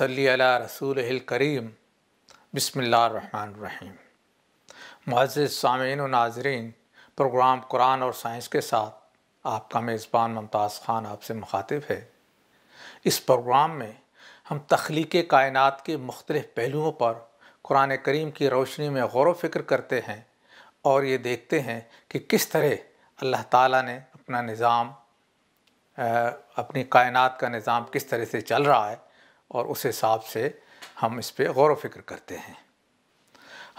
वसली अला रसूल करीम बसमीम मज़ सामीन नाजरीन प्रोग्राम कुरान और साइंस के साथ आपका मेज़बान मुमताज़ ख़ान आपसे मुखातिब है इस प्रोग्राम में हम तख्लीक कायनात के मुख्तलिफ़ पहलुओं पर कुरान करीम की रोशनी में गौर फिक्र करते हैं और ये देखते हैं कि किस तरह अल्लाह ताला ने अपना निज़ाम अपनी कायनात का निज़ाम किस तरह से चल रहा है और उस हिसाब से हम इस पर गौर फिक्र करते हैं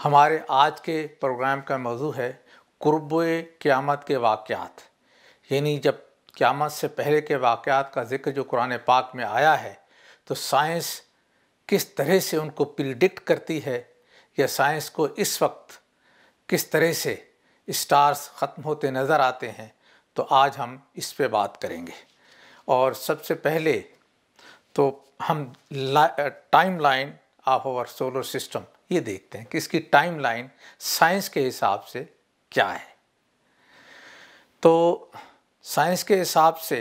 हमारे आज के प्रोग्राम का मौजू है कुर्ब क़्यामत के वाक़ात यानी जब क़्यामत से पहले के वाक़ात का जिक्र जो कुरान पाक में आया है तो साइंस किस तरह से उनको प्रिडिक्ट करती है या साइंस को इस वक्त किस तरह से स्टार्स ख़त्म होते नज़र आते हैं तो आज हम इस पे बात करेंगे और सबसे पहले तो हम timeline of our solar system ये देखते हैं कि इसकी टाइम लाइन साइंस के हिसाब से क्या है तो साइंस के हिसाब से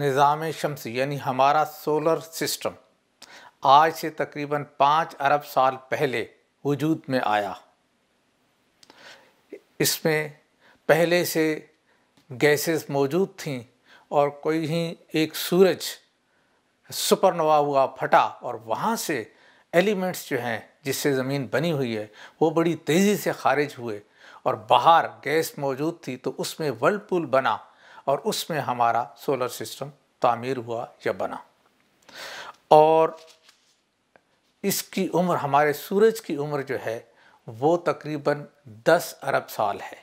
निज़ाम शम्स यानी हमारा सोलर सिस्टम आज से तकरीबन पाँच अरब साल पहले वजूद में आया इसमें पहले से गैसेस मौजूद थीं और कोई ही एक सूरज सुपरनोवा हुआ फटा और वहाँ से एलिमेंट्स जो हैं जिससे ज़मीन बनी हुई है वो बड़ी तेज़ी से खारिज हुए और बाहर गैस मौजूद थी तो उसमें वर्लपूल बना और उसमें हमारा सोलर सिस्टम तामीर हुआ या बना और इसकी उम्र हमारे सूरज की उम्र जो है वो तकरीबन 10 अरब साल है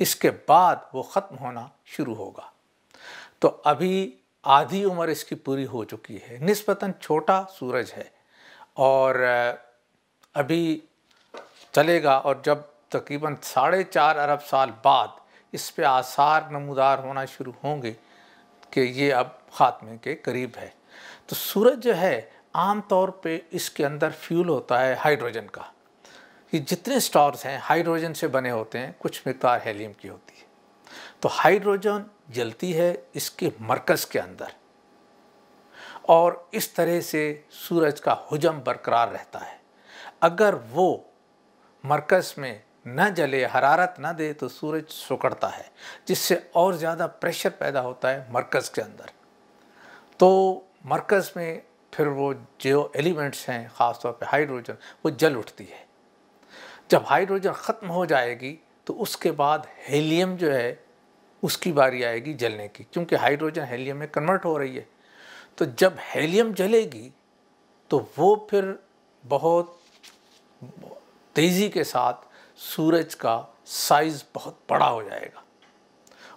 इसके बाद वो ख़त्म होना शुरू होगा तो अभी आधी उम्र इसकी पूरी हो चुकी है निस्बतन छोटा सूरज है और अभी चलेगा और जब तकरीबन साढ़े चार अरब साल बाद इस पर आसार नमदार होना शुरू होंगे कि ये अब ख़ात्मे के करीब है तो सूरज जो है आम तौर पे इसके अंदर फ्यूल होता है हाइड्रोजन का ये जितने स्टार्स हैं हाइड्रोजन से बने होते हैं कुछ मकदार हेलियम की होती है तो हाइड्रोजन जलती है इसके मरकज़ के अंदर और इस तरह से सूरज का हजम बरकरार रहता है अगर वो मरकज़ में न जले हरारत न दे तो सूरज सुकड़ता है जिससे और ज़्यादा प्रेशर पैदा होता है मरकज़ के अंदर तो मरकज़ में फिर वो जो एलिमेंट्स हैं ख़ास तौर पे हाइड्रोजन वो जल उठती है जब हाइड्रोजन ख़त्म हो जाएगी तो उसके बाद हीलियम जो है उसकी बारी आएगी जलने की क्योंकि हाइड्रोजन हेलियम में कन्वर्ट हो रही है तो जब हेलियम जलेगी तो वो फिर बहुत तेज़ी के साथ सूरज का साइज़ बहुत बड़ा हो जाएगा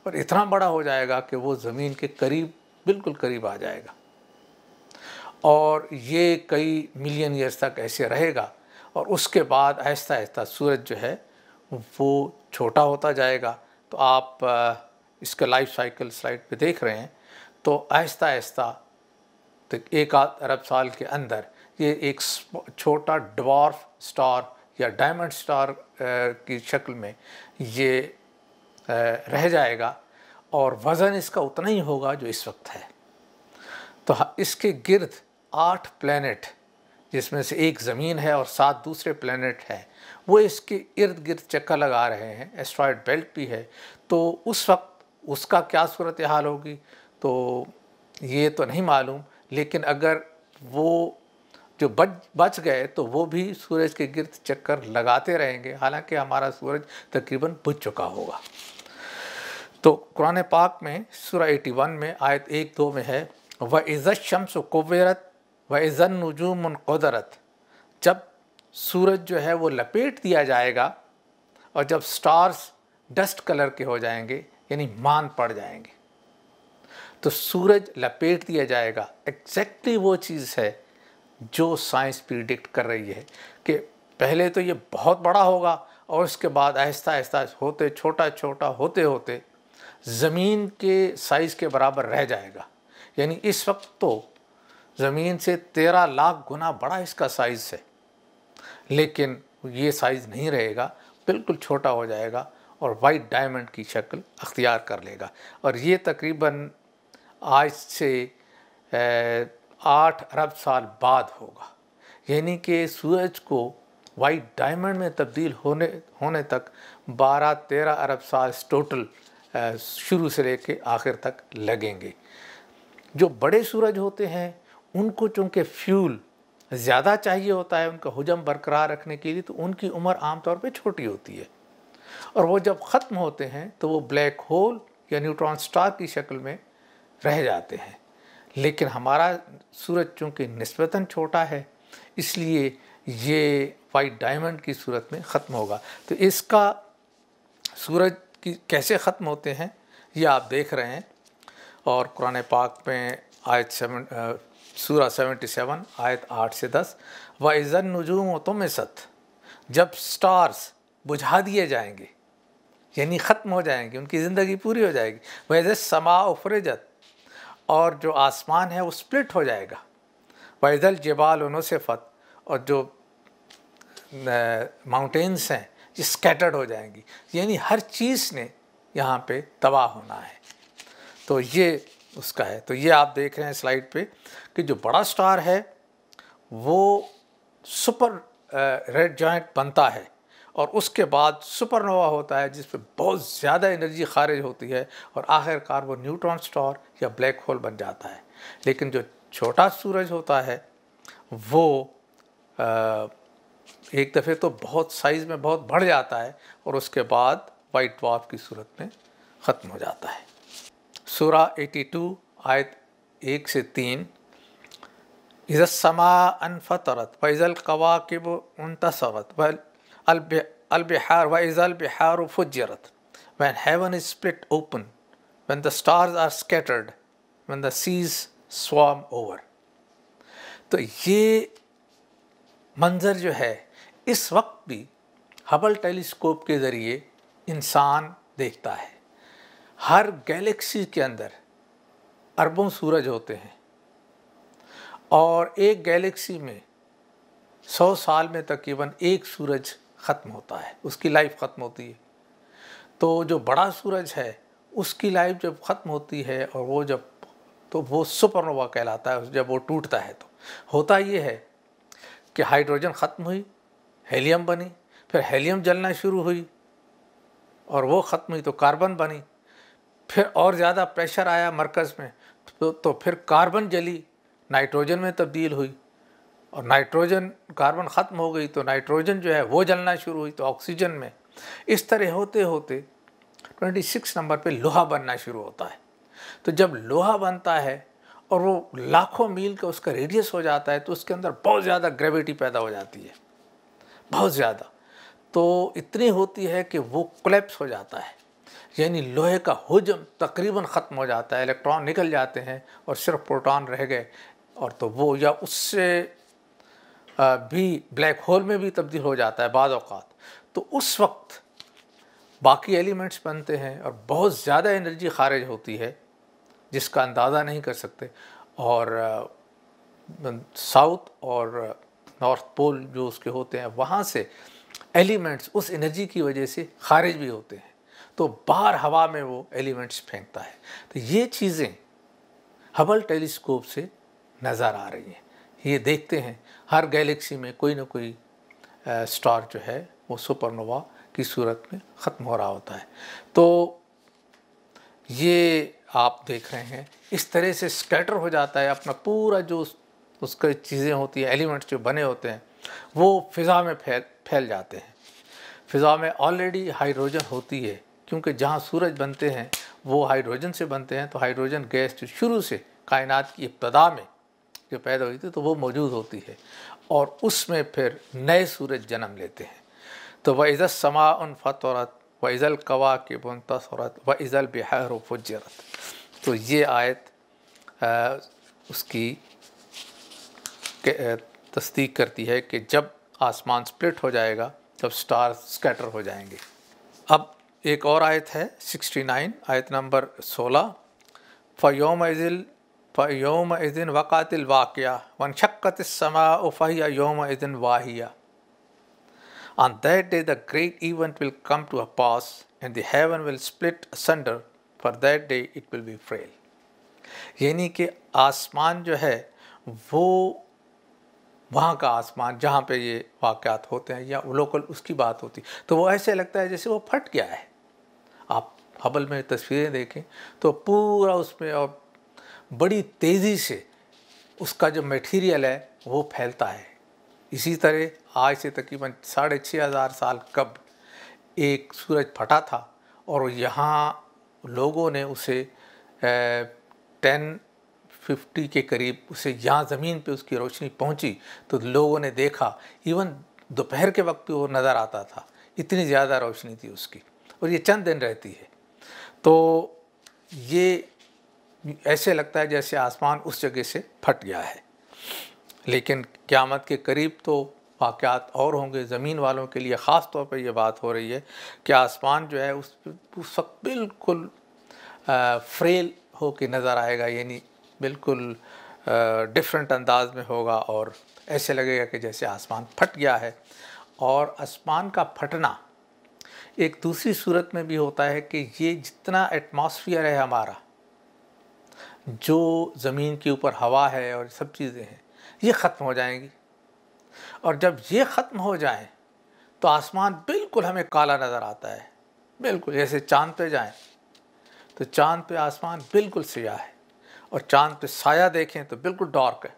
और इतना बड़ा हो जाएगा कि वो ज़मीन के करीब बिल्कुल करीब आ जाएगा और ये कई मिलियन ईयर्स तक ऐसे रहेगा और उसके बाद आहिस्ता आहिस्ता सूरज जो है वो छोटा होता जाएगा तो आप इसका लाइफ साइकिल स्लाइड पे देख रहे हैं तो आहिस्ता आहिस्ता तो एक आध अरब साल के अंदर ये एक छोटा डॉर्फ स्टार या डायमंड स्टार की शक्ल में ये रह जाएगा और वज़न इसका उतना ही होगा जो इस वक्त है तो इसके गिर्द आठ प्लानट जिसमें से एक ज़मीन है और सात दूसरे प्लैनेट हैं वो इसके इर्द गिर्द चक्कर लगा रहे हैं एस्ट्रॉयड बेल्ट भी है तो उस वक्त उसका क्या सूरत हाल होगी तो ये तो नहीं मालूम लेकिन अगर वो जो बच बच गए तो वो भी सूरज के गिरद चक्कर लगाते रहेंगे हालांकि हमारा सूरज तकरीबन बुझ चुका होगा तो कुरान पाक में सूरह 81 में आयत एक दो में है व इज़त शम्स कुवरत व इज़न नजूम क़ुदरत जब सूरज जो है वो लपेट दिया जाएगा और जब स्टार्स डस्ट कलर के हो जाएंगे यानी मान पड़ जाएंगे तो सूरज लपेट दिया जाएगा एग्जैक्टली वो चीज़ है जो साइंस प्रिडिक्ट कर रही है कि पहले तो ये बहुत बड़ा होगा और उसके बाद आहिस्ता आहिस्ता होते छोटा छोटा होते होते ज़मीन के साइज़ के बराबर रह जाएगा यानी इस वक्त तो ज़मीन से तेरह लाख गुना बड़ा इसका साइज़ है लेकिन ये साइज़ नहीं रहेगा बिल्कुल छोटा हो जाएगा और वाइट डायमंड की शक्ल अख्तियार कर लेगा और ये तकरीबन आज से आठ अरब साल बाद होगा यानी कि सूरज को वाइट डायमंड में तब्दील होने होने तक बारह तेरह अरब साल टोटल शुरू से लेके आखिर तक लगेंगे जो बड़े सूरज होते हैं उनको चूँकि फ्यूल ज़्यादा चाहिए होता है उनका हजम बरकरार रखने के लिए तो उनकी उम्र आमतौर पर छोटी होती है और वो जब ख़त्म होते हैं तो वो ब्लैक होल या न्यूट्रॉन स्टार की शक्ल में रह जाते हैं लेकिन हमारा सूरज चूँकि नस्बता छोटा है इसलिए ये वाइट डायमंड की सूरत में ख़त्म होगा तो इसका सूरज की कैसे ख़त्म होते हैं ये आप देख रहे हैं और कुरान पाक में आयत सेवन सूरा सेवेंटी सेवन आयत आठ से दस व इज़न नजूम तुम सत जब स्टार्स बुझा दिए जाएंगे यानी ख़त्म हो जाएंगे उनकी ज़िंदगी पूरी हो जाएगी वैसे समा उफरजत और जो आसमान है वो स्प्लिट हो जाएगा वैजल जबाल सिफ़त और जो माउंटेंस हैं ये स्कैटर्ड हो जाएंगी यानी हर चीज़ ने यहाँ पे तबाह होना है तो ये उसका है तो ये आप देख रहे हैं स्लाइड पे कि जो बड़ा स्टार है वो सुपर रेड जॉइंट बनता है और उसके बाद सुपरनोवा होता है जिसमें बहुत ज़्यादा एनर्जी खारिज होती है और आखिरकार वो न्यूट्रॉन स्टार या ब्लैक होल बन जाता है लेकिन जो छोटा सूरज होता है वो आ, एक दफ़े तो बहुत साइज़ में बहुत बढ़ जाता है और उसके बाद वाइट वाफ की सूरत में ख़त्म हो जाता है सूरा 82 आयत एक से तीन समा अनफतरत Faizal कवाकिब उनतसरत Al-Bihar, why is Al-Biharu Fujirat? When heaven is split open, when the stars are scattered, when the seas swarm over. तो ये मंज़र जो है इस वक्त भी हबल टेलीस्कोप के ज़रिए इंसान देखता है हर गैलेक्सी के अंदर अरबों सूरज होते हैं और एक गैलेक्सी में सौ साल में तकरीबन एक सूरज ख़त्म होता है उसकी लाइफ ख़त्म होती है तो जो बड़ा सूरज है उसकी लाइफ जब ख़त्म होती है और वो जब तो वो सुपरनोवा कहलाता है जब वो टूटता है तो होता ये है कि हाइड्रोजन ख़त्म हुई हेलियम बनी फिर हेलियम जलना शुरू हुई और वो ख़त्म हुई तो कार्बन बनी फिर और ज़्यादा प्रेशर आया मरकज़ में तो, तो फिर कार्बन जली नाइट्रोजन में तब्दील हुई और नाइट्रोजन कार्बन ख़त्म हो गई तो नाइट्रोजन जो है वो जलना शुरू हुई तो ऑक्सीजन में इस तरह होते होते 26 नंबर पे लोहा बनना शुरू होता है तो जब लोहा बनता है और वो लाखों मील का उसका रेडियस हो जाता है तो उसके अंदर बहुत ज़्यादा ग्रेविटी पैदा हो जाती है बहुत ज़्यादा तो इतनी होती है कि वो क्लेप्स हो जाता है यानी लोहे का हजम तकरीबन ख़त्म हो जाता है इलेक्ट्रॉन निकल जाते हैं और सिर्फ प्रोटॉन रह गए और तो वो या उससे भी ब्लैक होल में भी तब्दील हो जाता है बाद अवकात तो उस वक्त बाकी एलिमेंट्स बनते हैं और बहुत ज़्यादा एनर्जी खारिज होती है जिसका अंदाज़ा नहीं कर सकते और साउथ और नॉर्थ पोल जो उसके होते हैं वहाँ से एलिमेंट्स उस एनर्जी की वजह से खारिज भी होते हैं तो बाहर हवा में वो एलिमेंट्स फेंकता है तो ये चीज़ें हबल टेलीस्कोप से नज़र आ रही हैं ये देखते हैं हर गैलेक्सी में कोई ना कोई स्टार जो है वो सुपरनोवा की सूरत में ख़त्म हो रहा होता है तो ये आप देख रहे हैं इस तरह से स्कैटर हो जाता है अपना पूरा जो उसके चीज़ें होती हैं एलिमेंट्स जो बने होते हैं वो फिज़ा में फैल फैल जाते हैं फिज़ा में ऑलरेडी हाइड्रोजन होती है क्योंकि जहाँ सूरज बनते हैं वो हाइड्रोजन से बनते हैं तो हाइड्रोजन गैस जो शुरू से कायनात की इब्तदा में जो पैदा हुई थी तो वो मौजूद होती है और उसमें फिर नए सूरज जन्म लेते हैं तो व इज़त समा उन फतरत व इज़ल कवा के बन तसरत व इज़ल बहर फुजरत तो ये आयत आ, उसकी तस्दीक करती है कि जब आसमान स्प्लिट हो जाएगा तब स्टार स्कैटर हो जाएंगे अब एक और आयत है 69 आयत नंबर 16 फ़योम इज़िल फ़योम इदिन वक़ातिल वाक़ वन शक्त समा उफ़या योम इदिन वाहिया On that day, the great event will come to a pass, and the heaven will split asunder. For that day, it will be frail. यानी कि आसमान जो है वो वहाँ का आसमान जहाँ पे ये वाक़ात होते हैं या लोकल उसकी बात होती तो वो ऐसे लगता है जैसे वो फट गया है आप हबल में तस्वीरें देखें तो पूरा उसमें और बड़ी तेज़ी से उसका जो मटेरियल है वो फैलता है इसी तरह आज से तकरीबन साढ़े छः हज़ार साल कब एक सूरज फटा था और यहाँ लोगों ने उसे टेन फिफ्टी के करीब उसे यहाँ ज़मीन पे उसकी रोशनी पहुँची तो लोगों ने देखा इवन दोपहर के वक्त भी वो नज़र आता था इतनी ज़्यादा रोशनी थी उसकी और ये चंद दिन रहती है तो ये ऐसे लगता है जैसे आसमान उस जगह से फट गया है लेकिन क़्यामत के करीब तो वाक़ात और होंगे ज़मीन वालों के लिए ख़ास तौर पर यह बात हो रही है कि आसमान जो है उस उस वक्त बिल्कुल फ्रेल हो के नज़र आएगा यानी बिल्कुल डिफरेंट अंदाज में होगा और ऐसे लगेगा कि जैसे आसमान फट गया है और आसमान का फटना एक दूसरी सूरत में भी होता है कि ये जितना एटमॉस्फियर है हमारा जो ज़मीन के ऊपर हवा है और सब चीज़ें हैं ये ख़त्म हो जाएंगी और जब ये ख़त्म हो जाए तो आसमान बिल्कुल हमें काला नज़र आता है बिल्कुल जैसे चांद पे जाएं तो चांद पे आसमान बिल्कुल सियाह है और चांद पे साया देखें तो बिल्कुल डार्क है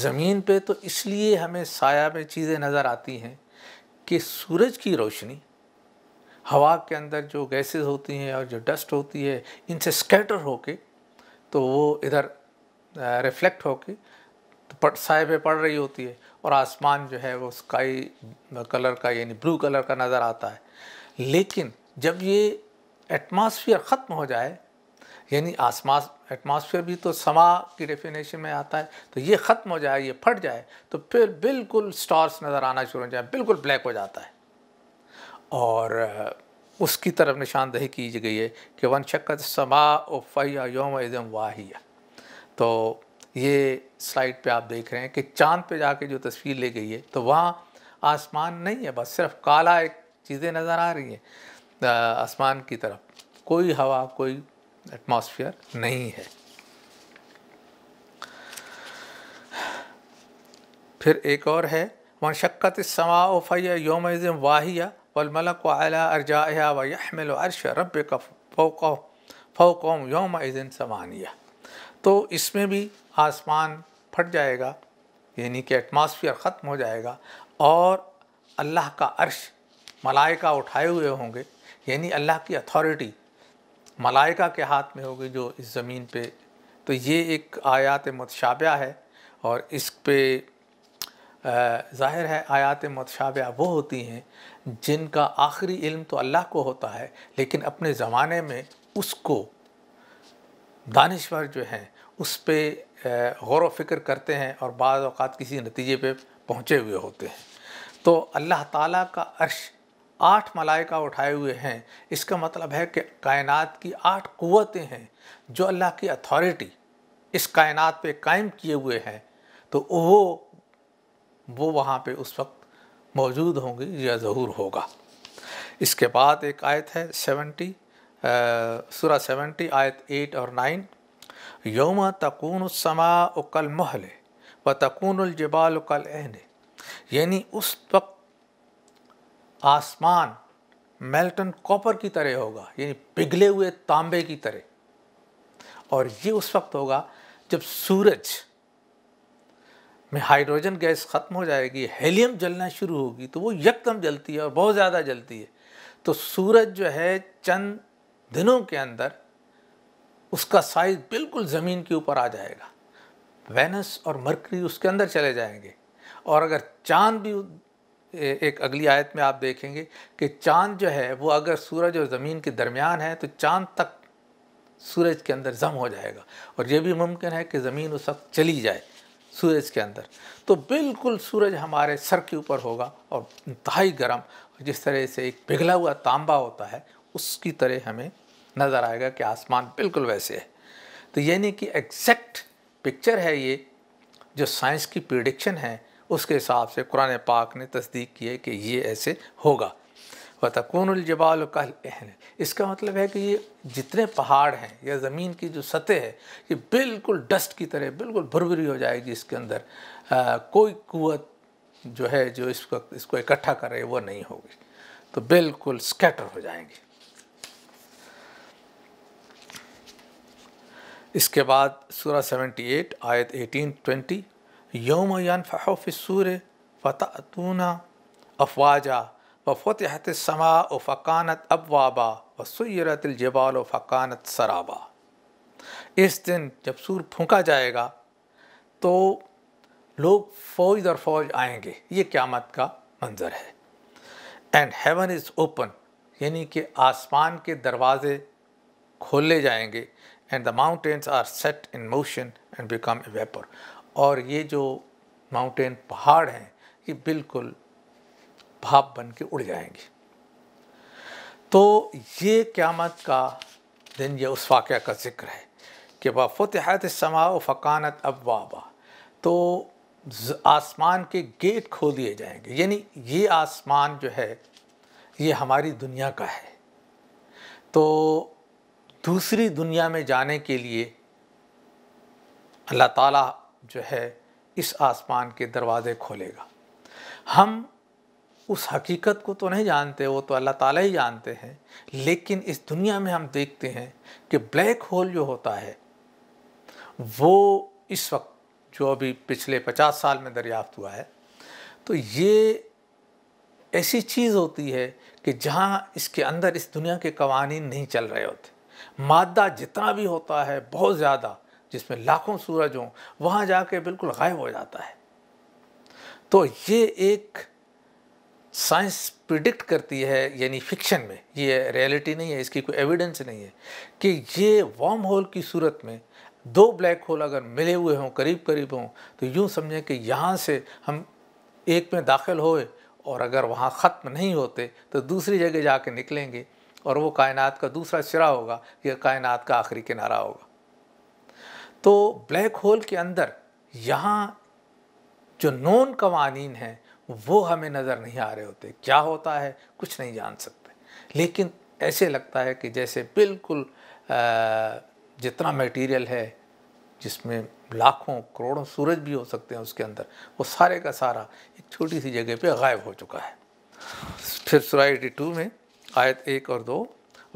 ज़मीन पे तो इसलिए हमें साया में चीज़ें नज़र आती हैं कि सूरज की रोशनी हवा के अंदर जो गैसेस होती हैं और जो डस्ट होती है इनसे स्कैटर होके तो वो इधर रिफ्लेक्ट होके तो पट साय पे पड़ रही होती है और आसमान जो है वो स्काई कलर का यानी ब्लू कलर का नज़र आता है लेकिन जब ये एटमॉस्फेयर ख़त्म हो जाए यानी आसमान एटमॉस्फेयर भी तो समा की डेफिनेशन में आता है तो ये ख़त्म हो जाए ये फट जाए तो फिर बिल्कुल स्टार्स नज़र आना शुरू हो जाए बिल्कुल ब्लैक हो जाता है और उसकी तरफ निशानदही की गई है कि वन शक्त समा उफ़ैया योम इज़म वाहिया तो ये स्लाइड पे आप देख रहे हैं कि चांद पे जाके जो तस्वीर ले गई है तो वहाँ आसमान नहीं है बस सिर्फ काला एक चीज़ें नज़र आ रही हैं आसमान की तरफ कोई हवा कोई एटमॉस्फेयर नहीं है फिर एक और है शक्त समा उफ़ैया योम वाहिया वलमलक अला अर्जा वहमिल अरश रब का फ़ोक फ़ोकम योम दिन समानिया तो इसमें भी आसमान फट जाएगा यानी कि एटमॉस्फेयर ख़त्म हो जाएगा और अल्लाह का अर्श मलाइका उठाए हुए होंगे यानी अल्लाह की अथॉरिटी मलाइका के हाथ में होगी जो इस ज़मीन पे तो ये एक आयात मतशाबा है और इस पे ज़ाहिर है आयात मतशाबा वो होती हैं जिनका आखिरी इल्म तो अल्लाह को होता है लेकिन अपने ज़माने में उसको दानश्वर जो हैं उस पर गौर वफ़िक्र करते हैं और बाद अवत किसी नतीजे पे पहुँचे हुए होते हैं तो अल्लाह ताला का अर्श आठ मलाइका उठाए हुए हैं इसका मतलब है कि कायनात की आठ क़वतें हैं जो अल्लाह की अथॉरिटी इस कायनात पे कायम किए हुए हैं तो वो वो वहाँ पे उस वक्त मौजूद होंगी यह ज़हूर होगा इसके बाद एक आयत है सेवेंटी सूरा सेवेंटी आयत एट और नाइन योम तकून समा उकल महले व जबाल उकल एहने यानी उस वक्त आसमान मेल्टन कॉपर की तरह होगा यानी पिघले हुए तांबे की तरह और ये उस वक्त होगा जब सूरज में हाइड्रोजन गैस ख़त्म हो जाएगी हेलियम जलना शुरू होगी तो वो यकदम जलती है और बहुत ज़्यादा जलती है तो सूरज जो है चंद दिनों के अंदर उसका साइज बिल्कुल ज़मीन के ऊपर आ जाएगा वेनस और मरकरी उसके अंदर चले जाएंगे और अगर चांद भी एक अगली आयत में आप देखेंगे कि चांद जो है वो अगर सूरज और ज़मीन के दरमियान है तो चांद तक सूरज के अंदर जम हो जाएगा और ये भी मुमकिन है कि ज़मीन उस वक्त चली जाए सूरज के अंदर तो बिल्कुल सूरज हमारे सर के ऊपर होगा और इंतहाई गर्म जिस तरह से एक पिघला हुआ तांबा होता है उसकी तरह हमें नज़र आएगा कि आसमान बिल्कुल वैसे है तो यानी कि एग्जैक्ट पिक्चर है ये जो साइंस की प्रिडिक्शन है उसके हिसाब से कुरान पाक ने तस्दीक की है कि ये ऐसे होगा व तकूनजबाल एहन इसका मतलब है कि ये जितने पहाड़ हैं या ज़मीन की जो सतह है ये बिल्कुल डस्ट की तरह बिल्कुल भुरभुरी हो जाएगी इसके अंदर आ, कोई कुत जो है जो इसको इसको इकट्ठा कर रहे वो नहीं होगी तो बिल्कुल स्कैटर हो जाएंगे इसके बाद सेवेंटी एट आयत एटीन ट्वेंटी योम यान फ़िसूर फतः अफवाजा वफ़तहत समा व फ़कानत अबवाबा व सरतलजबाल व फ़कानत सराबा इस दिन जब सूर फूका जाएगा तो लोग फौज दर फौज आएंगे ये क़्यामत का मंज़र है एंड हेवन इज़ ओपन यानी कि आसमान के दरवाज़े खोले जाएंगे and the mountains are set in motion and become a vapour और ये जो माउंटेन पहाड़ हैं ये बिल्कुल भाप बन के उड़ जाएंगे तो ये क़्यामत का दिन ये उस वाक़ का जिक्र है कि वह समा फ़कानत अब वाबा तो आसमान के गेट खोल दिए जाएंगे यानी ये आसमान जो है ये हमारी दुनिया का है तो दूसरी दुनिया में जाने के लिए अल्लाह ताला जो है इस आसमान के दरवाज़े खोलेगा हम उस हकीकत को तो नहीं जानते वो तो अल्लाह ताला ही जानते हैं लेकिन इस दुनिया में हम देखते हैं कि ब्लैक होल जो होता है वो इस वक्त जो अभी पिछले पचास साल में दरियाफ्त हुआ है तो ये ऐसी चीज़ होती है कि जहाँ इसके अंदर इस दुनिया के कवानीन नहीं चल रहे होते मादा जितना भी होता है बहुत ज़्यादा जिसमें लाखों सूरज हों वहाँ जाके बिल्कुल गायब हो जाता है तो ये एक साइंस प्रिडिक्ट करती है यानी फिक्शन में ये रियलिटी नहीं है इसकी कोई एविडेंस नहीं है कि ये वार्म होल की सूरत में दो ब्लैक होल अगर मिले हुए हों करीब करीब हों तो यूँ समझें कि यहाँ से हम एक में दाखिल होए और अगर वहाँ ख़त्म नहीं होते तो दूसरी जगह जा कर निकलेंगे और वो कायनात का दूसरा सिरा होगा या कायनात का आखिरी किनारा होगा तो ब्लैक होल के अंदर यहाँ जो नॉन कवानीन हैं वो हमें नज़र नहीं आ रहे होते क्या होता है कुछ नहीं जान सकते लेकिन ऐसे लगता है कि जैसे बिल्कुल जितना मटेरियल है जिसमें लाखों करोड़ों सूरज भी हो सकते हैं उसके अंदर वो सारे का सारा एक छोटी सी जगह पे गायब हो चुका है फिर सुरा एटी टू में आयत एक और दो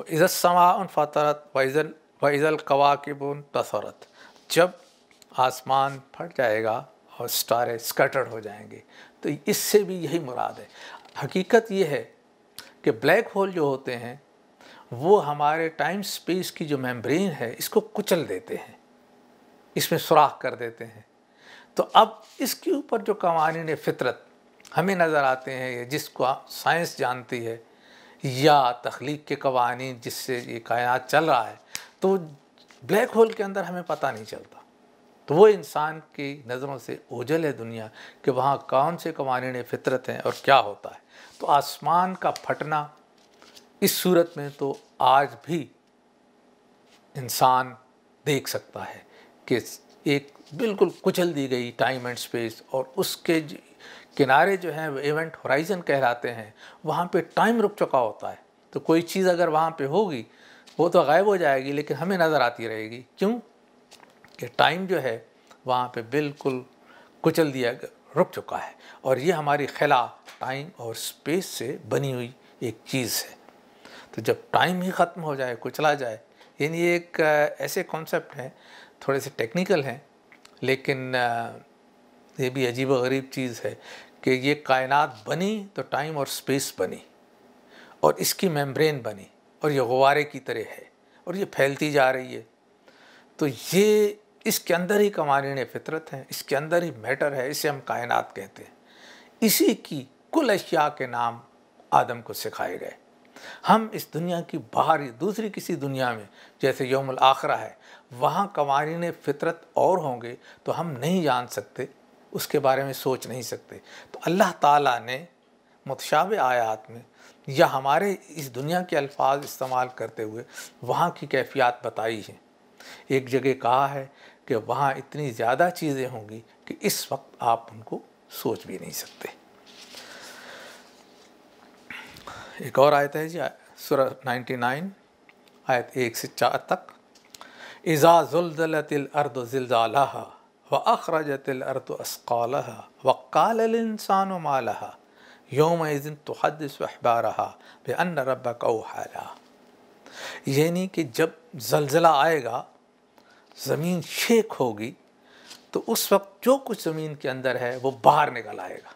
इज़त समा उन फातरत वाइजल वाइजल कवाकिबुन तसरत जब आसमान फट जाएगा और स्टारे स्कटर्ड हो जाएंगे तो इससे भी यही मुराद है हकीकत ये है कि ब्लैक होल जो होते हैं वो हमारे टाइम स्पेस की जो मेम्ब्रेन है इसको कुचल देते हैं इसमें सुराख कर देते हैं तो अब इसके ऊपर जो कवानीन फितरत हमें नज़र आते हैं जिसको साइंस जानती है या तख्लीक के कवानी जिससे ये कायनात चल रहा है तो ब्लैक होल के अंदर हमें पता नहीं चलता तो वो इंसान की नज़रों से ओझल है दुनिया कि वहाँ कौन से कमानिन फितरत हैं और क्या होता है तो आसमान का फटना इस सूरत में तो आज भी इंसान देख सकता है कि एक बिल्कुल कुचल दी गई टाइम एंड स्पेस और उसके किनारे जो हैं इवेंट होराइजन कहलाते हैं वहाँ पे टाइम रुक चुका होता है तो कोई चीज़ अगर वहाँ पे होगी वो तो गायब हो जाएगी लेकिन हमें नज़र आती रहेगी क्यों कि टाइम जो है वहाँ पे बिल्कुल कुचल दिया रुक चुका है और ये हमारी खिला टाइम और स्पेस से बनी हुई एक चीज़ है तो जब टाइम ही ख़त्म हो जाए कुचला जाए यानी एक ऐसे कॉन्सेप्ट हैं थोड़े से टेक्निकल हैं लेकिन ये भी अजीब गरीब चीज़ है कि ये कायनात बनी तो टाइम और स्पेस बनी और इसकी मेम्ब्रेन बनी और ये गुवारे की तरह है और ये फैलती जा रही है तो ये इसके अंदर ही कमानिण फितरत है इसके अंदर ही मैटर है इसे हम कायनात कहते हैं इसी की कुल अशिया के नाम आदम को सिखाए गए हम इस दुनिया की बाहरी दूसरी किसी दुनिया में जैसे यौमल आखरा है वहाँ कवानीन फितरत और होंगे तो हम नहीं जान सकते उसके बारे में सोच नहीं सकते तो अल्लाह ताला ने मतशाब आयात में या हमारे इस दुनिया के अल्फाज इस्तेमाल करते हुए वहाँ की कैफियत बताई है एक जगह कहा है कि वहाँ इतनी ज़्यादा चीज़ें होंगी कि इस वक्त आप उनको सोच भी नहीं सकते एक और आयत है जी सुर नाइन आयत एक से चार तक इज़ा तिल अर्द जिलजाला व तिल अर्द असकाल व काल इंसान माला योम तो हद सहबा रहा बे अन रब कौहाला यानी कि जब जलजला आएगा ज़मीन शेक होगी तो उस वक्त जो कुछ ज़मीन के अंदर है वो बाहर निकल आएगा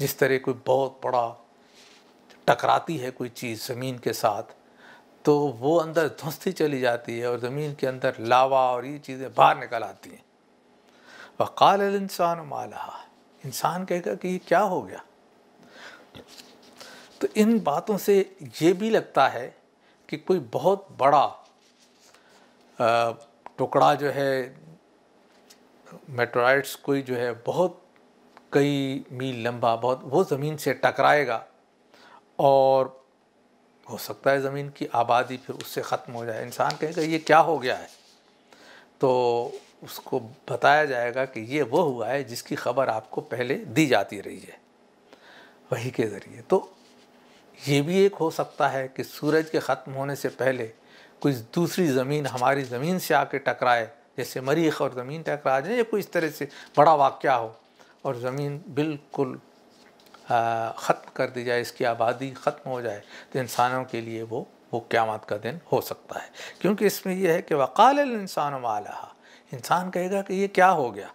जिस तरह कोई बहुत बड़ा टकराती है कोई चीज़ ज़मीन के साथ तो वो अंदर धुंसती चली जाती है और ज़मीन के अंदर लावा और ये चीज़ें बाहर निकल आती हैं वक़ाल इंसान माला इंसान कहेगा कि ये क्या हो गया तो इन बातों से ये भी लगता है कि कोई बहुत बड़ा टुकड़ा जो है मेट्रोइड्स कोई जो है बहुत कई मील लंबा बहुत वो ज़मीन से टकराएगा और हो सकता है ज़मीन की आबादी फिर उससे ख़त्म हो जाए इंसान कहेगा ये क्या हो गया है तो उसको बताया जाएगा कि ये वो हुआ है जिसकी खबर आपको पहले दी जाती रही है वही के ज़रिए तो ये भी एक हो सकता है कि सूरज के ख़त्म होने से पहले कोई दूसरी ज़मीन हमारी ज़मीन से आके टकराए जैसे मरीख और ज़मीन टकरा जाए या कोई इस तरह से बड़ा वाक़ हो और ज़मीन बिल्कुल ख़त्म कर दी जाए इसकी आबादी ख़त्म हो जाए तो इंसानों के लिए वो वो क़्यामत का दिन हो सकता है क्योंकि इसमें यह है कि वकाल इंसान वाला इंसान कहेगा कि ये क्या हो गया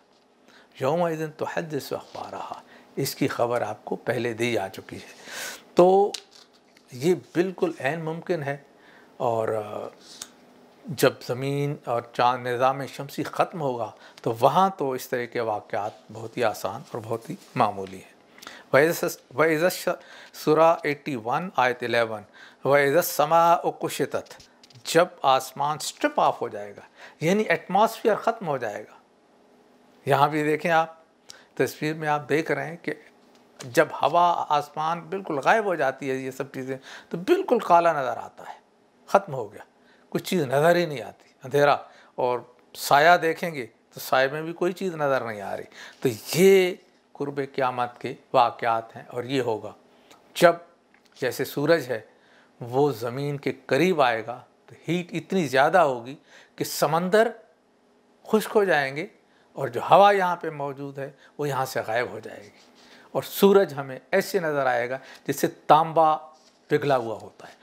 योम दिन तो हद इस वक्त रहा इसकी खबर आपको पहले दी जा चुकी है तो ये बिल्कुल मुमकिन है और जब ज़मीन और चाँद निज़ाम शमसी ख़त्म होगा तो वहाँ तो इस तरह के वाक़ बहुत ही आसान और बहुत ही मामूली है वज़ सुरा वन आयत एलेवन वज़ समा उकुशत जब आसमान स्ट्रिप ऑफ हो जाएगा यानी एटमॉस्फेयर ख़त्म हो जाएगा यहाँ भी देखें आप तस्वीर में आप देख रहे हैं कि जब हवा आसमान बिल्कुल गायब हो जाती है ये सब चीज़ें तो बिल्कुल काला नज़र आता है ख़त्म हो गया कुछ चीज़ नज़र ही नहीं आती अंधेरा और साया देखेंगे तो साय में भी कोई चीज़ नज़र नहीं आ रही तो ये कुर्ब क़्यामत के वाक़ हैं और ये होगा जब जैसे सूरज है वो ज़मीन के करीब आएगा तो हीट इतनी ज़्यादा होगी कि समंदर खुश्क हो जाएंगे और जो हवा यहाँ पे मौजूद है वो यहाँ से गायब हो जाएगी और सूरज हमें ऐसे नज़र आएगा जैसे तांबा पिघला हुआ होता है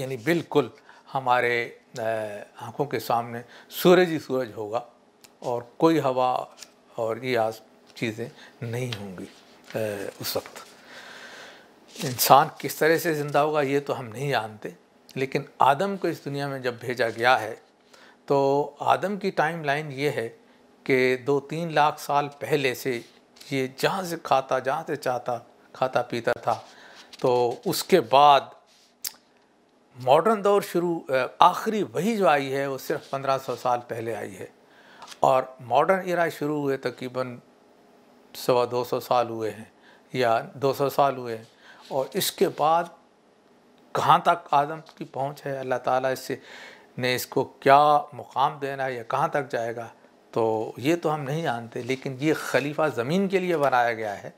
यानी बिल्कुल हमारे आँखों के सामने सूरज ही सूरज होगा और कोई हवा और ये आज चीज़ें नहीं होंगी उस वक्त इंसान किस तरह से ज़िंदा होगा ये तो हम नहीं जानते लेकिन आदम को इस दुनिया में जब भेजा गया है तो आदम की टाइम लाइन ये है कि दो तीन लाख साल पहले से ये जहाँ से खाता जहाँ से चाहता खाता पीता था तो उसके बाद मॉडर्न दौर शुरू आखिरी वही जो आई है वो सिर्फ 1500 साल पहले आई है और मॉडर्न इरा शुरू हुए तकरीबन सवा दो सौ साल हुए हैं या दो सौ साल हुए हैं और इसके बाद कहाँ तक आदम की पहुँच है अल्लाह ताला इससे ने इसको क्या मुकाम देना है या कहाँ तक जाएगा तो ये तो हम नहीं जानते लेकिन ये खलीफा ज़मीन के लिए बनाया गया है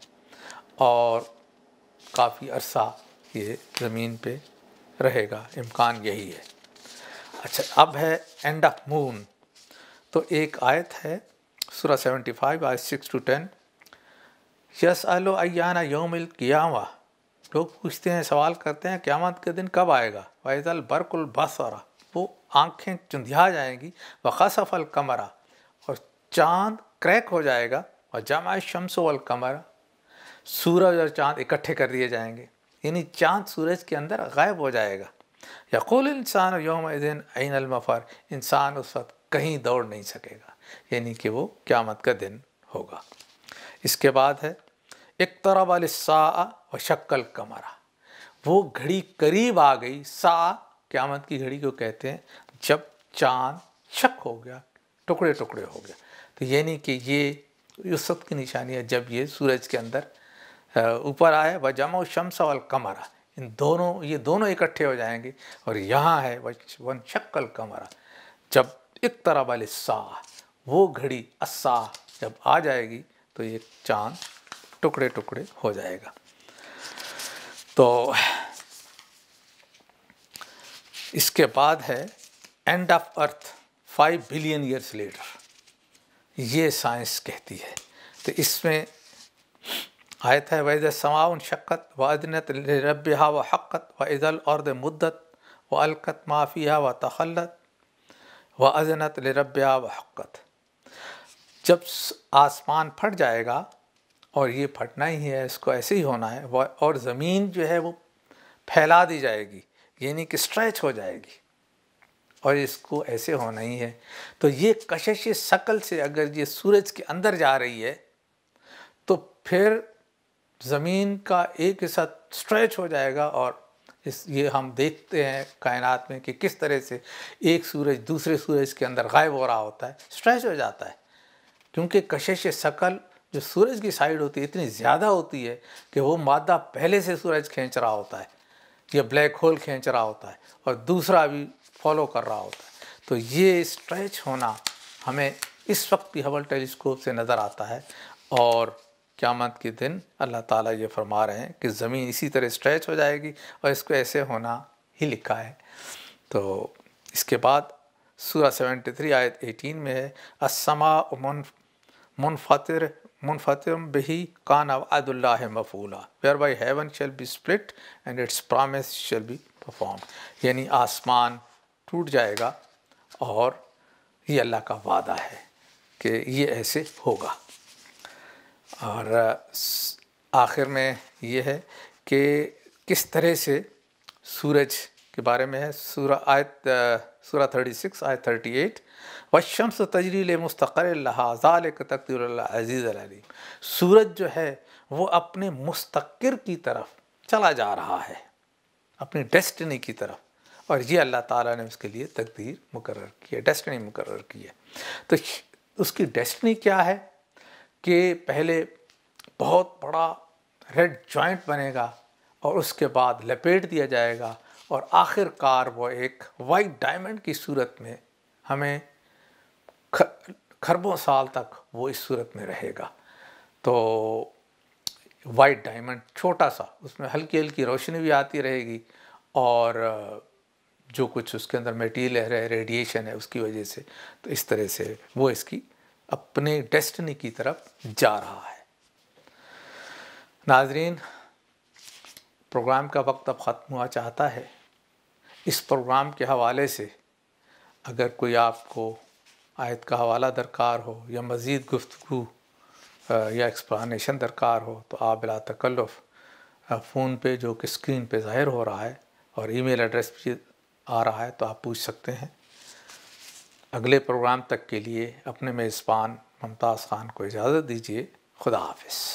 और काफ़ी अरसा ये ज़मीन पे रहेगा इम्कान यही है अच्छा अब है एंड ऑफ मून तो एक आयत है सेवेंटी 75 आयत सिक्स टू टेन यस अलो अना योमिल कियामा लोग पूछते हैं सवाल करते हैं क्यामत के दिन कब आएगा वैजल बरकुल बसरा वो आँखें चुंधिया जाएंगी व खसफल कमरा और चांद क्रैक हो जाएगा और जमा शमसो अल कमरा सूरज और चांद इकट्ठे कर दिए जाएंगे यानी चांद सूरज के अंदर गायब हो जाएगा यकूल इंसान योम दिन आन अलमफ़ार इंसान उस वक्त कहीं दौड़ नहीं सकेगा यानी कि वो क़्यामत का दिन होगा इसके बाद है एक वाले सा व शक्ल कमरा वो घड़ी करीब आ गई सा क़्यामत की घड़ी को कहते हैं जब चांद शक हो गया टुकड़े टुकड़े हो गया तो यानी कि ये उस वक्त की निशानी है जब ये सूरज के अंदर ऊपर आए व जमो शमसा वल कमरा इन दोनों ये दोनों इकट्ठे हो जाएंगे और यहाँ है वन शक्ल कमरा जब एक तरह वाले सा वो घड़ी अस्सा जब आ जाएगी तो ये चांद टुकड़े टुकड़े हो जाएगा तो इसके बाद है end of earth five billion years later ये साइंस कहती है तो इसमें आयत है वैद समाउन शक्क़त अदनत रब व हक़त व इज़ल और मुद्दत व अलकत माफ़िया व तखलत व अजनत रब व हक़त जब आसमान फट जाएगा और ये फटना ही है इसको ऐसे ही होना है वह और ज़मीन जो है वो फैला दी जाएगी यानी कि स्ट्रेच हो जाएगी और इसको ऐसे होना ही है तो ये कशिश शक्ल से अगर ये सूरज के अंदर जा रही है तो फिर ज़मीन का एक हिस्सा स्ट्रेच हो जाएगा और इस ये हम देखते हैं कायनात में कि किस तरह से एक सूरज दूसरे सूरज के अंदर गायब हो रहा होता है स्ट्रेच हो जाता है क्योंकि कशिश शकल जो सूरज की साइड होती है इतनी ज़्यादा होती है कि वो मादा पहले से सूरज खींच रहा होता है या ब्लैक होल खींच रहा होता है और दूसरा भी फॉलो कर रहा होता है तो ये स्ट्रेच होना हमें इस वक्त भी हबल टेलीस्कोप से नज़र आता है और क़्यामत के दिन अल्लाह ताला ये फरमा रहे हैं कि ज़मीन इसी तरह स्ट्रेच हो जाएगी और इसको ऐसे होना ही लिखा है तो इसके बाद सूरा 73 थ्री आयत एटीन में है असमा मुन मुनफतर मुनफतर बही कान अबदुल्ला मफूला where by heaven shall be split and its promise shall be performed यानी आसमान टूट जाएगा और ये अल्लाह का वादा है कि ये ऐसे होगा और आखिर में ये है कि किस तरह से सूरज के बारे में है सूरा आयत सूरा थर्टी सिक्स आयत थर्टी एट वशम्स तजरील मुस्तकर लहाजाल तकदीज़ीम सूरज जो है वो अपने मुस्तकर की तरफ चला जा रहा है अपनी डेस्टनी की तरफ और ये अल्लाह ताला ने उसके लिए तकदीर मुकर की है डेस्टनी मुकर की है तो उसकी डेस्टनी क्या है के पहले बहुत बड़ा रेड जॉइंट बनेगा और उसके बाद लपेट दिया जाएगा और आखिरकार वो एक वाइट डायमंड की सूरत में हमें खरबों साल तक वो इस सूरत में रहेगा तो वाइट डायमंड छोटा सा उसमें हल्की हल्की रोशनी भी आती रहेगी और जो कुछ उसके अंदर मटीरियल है रेडिएशन है उसकी वजह से तो इस तरह से वो इसकी अपने डेस्टनी की तरफ जा रहा है नाजरीन प्रोग्राम का वक्त अब ख़त्म हुआ चाहता है इस प्रोग्राम के हवाले से अगर कोई आपको आयत का हवाला दरकार हो या मज़ीद गुफ्तु या एक्सप्लानेशन दरकार हो तो आप बिला तकल्लफ़ फ़ोन पे जो कि स्क्रीन पे ज़ाहिर हो रहा है और ईमेल एड्रेस भी आ रहा है तो आप पूछ सकते हैं अगले प्रोग्राम तक के लिए अपने मेज़बान मुमताज़ ख़ान को इजाज़त दीजिए खुदा हाफिज़